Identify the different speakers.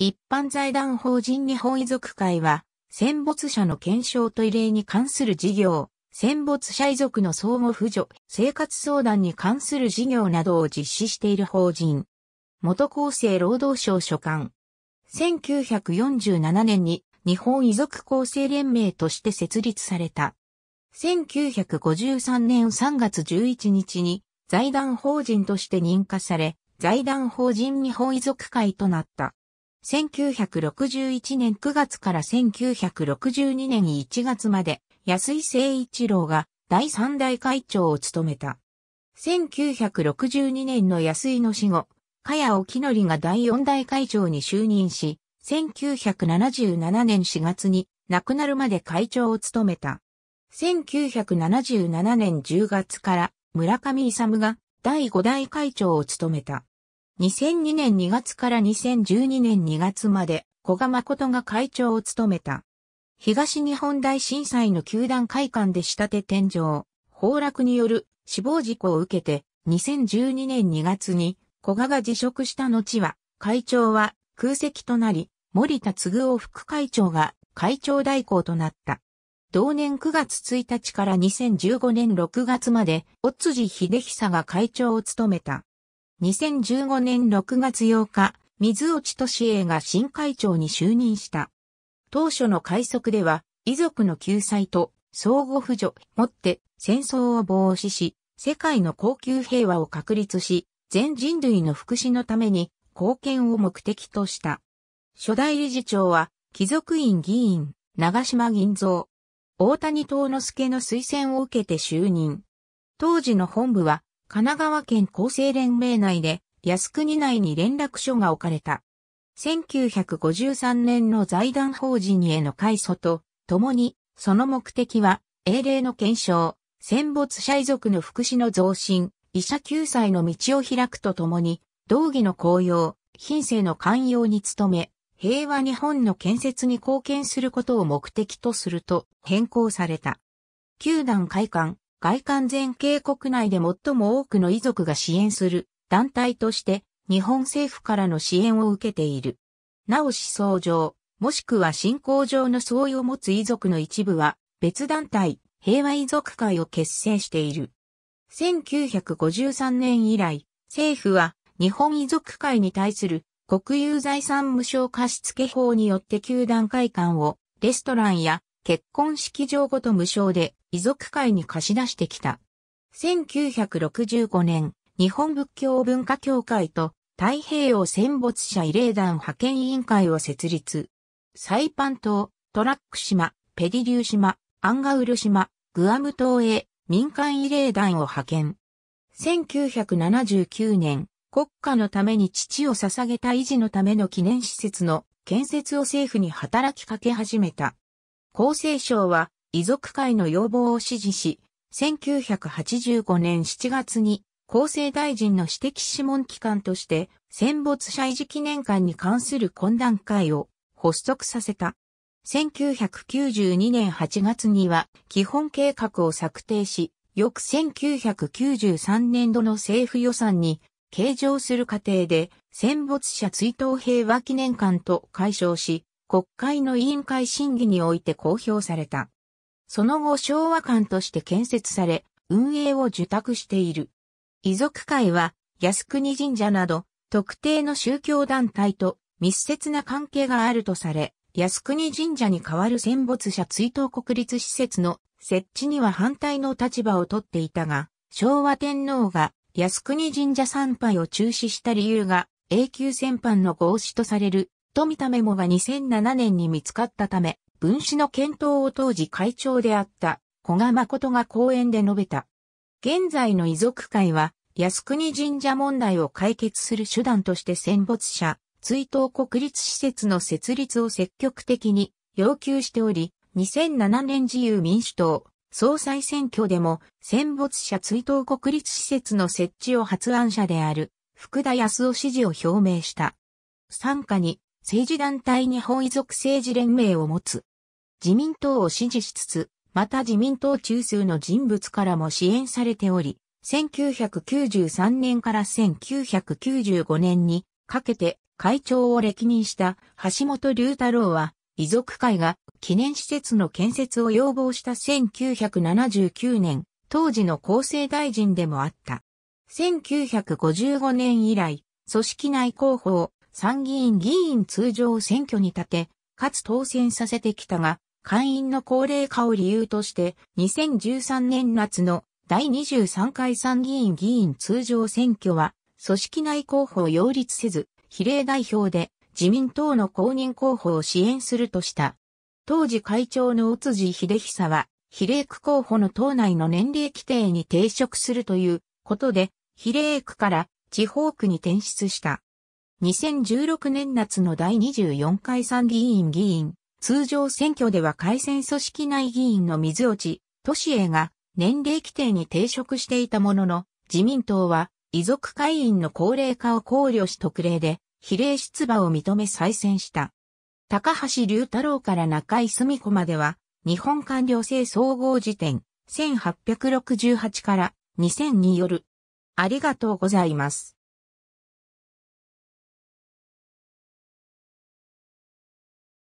Speaker 1: 一般財団法人日本遺族会は、戦没者の検証と慰霊に関する事業、戦没者遺族の相互扶助、生活相談に関する事業などを実施している法人。元厚生労働省所管。1947年に日本遺族厚生連盟として設立された。1953年3月11日に財団法人として認可され、財団法人日本遺族会となった。1961年9月から1962年1月まで安井誠一郎が第三代会長を務めた。1962年の安井の死後、茅尾沖則が第四代会長に就任し、1977年4月に亡くなるまで会長を務めた。1977年10月から村上勇が第5代会長を務めた。2002年2月から2012年2月まで、古賀誠が会長を務めた。東日本大震災の球団会館で仕立て天井、崩落による死亡事故を受けて、2012年2月に古賀が辞職した後は、会長は空席となり、森田嗣夫副会長が会長代行となった。同年9月1日から2015年6月まで、尾辻秀久が会長を務めた。2015年6月8日、水落敏栄が新会長に就任した。当初の改則では、遺族の救済と相互扶助、もって戦争を防止し、世界の高級平和を確立し、全人類の福祉のために貢献を目的とした。初代理事長は、貴族院議員、長島銀蔵、大谷東之助の推薦を受けて就任。当時の本部は、神奈川県厚生連盟内で靖国内に連絡書が置かれた。1953年の財団法人への改祖と、共に、その目的は、英霊の検証、戦没者遺族の福祉の増進、医者救済の道を開くとともに、道義の公用、品性の寛容に努め、平和日本の建設に貢献することを目的とすると変更された。九団会館、外観全景国内で最も多くの遺族が支援する団体として日本政府からの支援を受けている。なお思想上、もしくは信仰上の相違を持つ遺族の一部は別団体、平和遺族会を結成している。1953年以来、政府は日本遺族会に対する国有財産無償貸付法によって球団会館をレストランや結婚式場ごと無償で遺族会に貸し出してきた。1965年、日本仏教文化協会と太平洋戦没者慰霊団派遣委員会を設立。サイパン島、トラック島、ペディリュー島、アンガウル島、グアム島へ民間慰霊団を派遣。1979年、国家のために父を捧げた維持のための記念施設の建設を政府に働きかけ始めた。厚生省は遺族会の要望を支持し、1985年7月に厚生大臣の指摘諮問機関として戦没者維持記念館に関する懇談会を発足させた。1992年8月には基本計画を策定し、翌1993年度の政府予算に計上する過程で戦没者追悼平和記念館と解消し、国会の委員会審議において公表された。その後昭和館として建設され、運営を受託している。遺族会は、靖国神社など、特定の宗教団体と密接な関係があるとされ、靖国神社に代わる戦没者追悼国立施設の設置には反対の立場をとっていたが、昭和天皇が靖国神社参拝を中止した理由が永久戦犯の合祀とされると見たメモが2007年に見つかったため、分子の検討を当時会長であった小賀誠が講演で述べた。現在の遺族会は、靖国神社問題を解決する手段として戦没者、追悼国立施設の設立を積極的に要求しており、2007年自由民主党総裁選挙でも戦没者追悼国立施設の設置を発案者である福田康夫支持を表明した。参加に政治団体日本遺族政治連盟を持つ。自民党を支持しつつ、また自民党中枢の人物からも支援されており、1993年から1995年にかけて会長を歴任した橋本龍太郎は、遺族会が記念施設の建設を要望した1979年、当時の厚生大臣でもあった。1955年以来、組織内広報、参議院議員通常選挙に立て、かつ当選させてきたが、会員の高齢化を理由として、2013年夏の第23回参議院議員通常選挙は、組織内候補を擁立せず、比例代表で自民党の公認候補を支援するとした。当時会長の宇辻秀久は、比例区候補の党内の年齢規定に抵触するということで、比例区から地方区に転出した。2016年夏の第24回参議院議員、通常選挙では改選組織内議員の水落、都市へが年齢規定に抵触していたものの、自民党は遺族会員の高齢化を考慮し特例で、比例出馬を認め再選した。高橋龍太郎から中井澄子までは、日本官僚制総合辞典、1868から2002による。ありがとうございます。